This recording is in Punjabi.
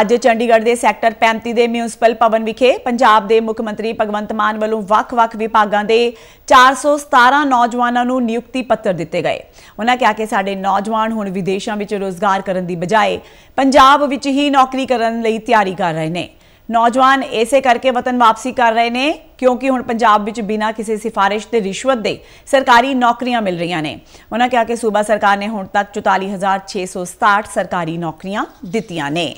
ਅੱਜ ਚੰਡੀਗੜ੍ਹ ਦੇ ਸੈਕਟਰ 35 ਦੇ ਮਿਊਨਿਸਪਲ ਭਵਨ ਵਿਖੇ ਪੰਜਾਬ ਦੇ ਮੁੱਖ ਮੰਤਰੀ ਭਗਵੰਤ ਮਾਨ ਵੱਲੋਂ ਵੱਖ-ਵੱਖ ਵਿਭਾਗਾਂ ਦੇ 417 ਨੌਜਵਾਨਾਂ ਨੂੰ ਨਿਯੁਕਤੀ ਪੱਤਰ ਦਿੱਤੇ ਗਏ ਉਹਨਾਂ ਕਿਹਾ ਕਿ ਸਾਡੇ ਨੌਜਵਾਨ ਹੁਣ ਵਿਦੇਸ਼ਾਂ ਵਿੱਚ ਰੋਜ਼ਗਾਰ ਕਰਨ ਦੀ ਬਜਾਏ ਪੰਜਾਬ ਵਿੱਚ ਹੀ ਨੌਕਰੀ ਕਰਨ ਲਈ ਤਿਆਰੀ ਕਰ ਰਹੇ ਨੇ ਨੌਜਵਾਨ ਐਸੇ ਕਰਕੇ ਵਤਨ ਵਾਪਸੀ ਕਰ ਰਹੇ ਨੇ ਕਿਉਂਕਿ ਹੁਣ ਪੰਜਾਬ ਵਿੱਚ ਬਿਨਾਂ ਕਿਸੇ ਸਿਫਾਰਿਸ਼ ਤੇ ਰਿਸ਼ਵਤ ਦੇ ਸਰਕਾਰੀ ਨੌਕਰੀਆਂ ਮਿਲ ਰਹੀਆਂ ਨੇ ਉਹਨਾਂ ਕਿਹਾ ਕਿ ਸੂਬਾ ਸਰਕਾਰ ਨੇ ਹੁਣ ਤੱਕ 44667 ਸਰਕਾਰੀ ਨੌਕਰੀਆਂ ਦਿੱਤੀਆਂ ਨੇ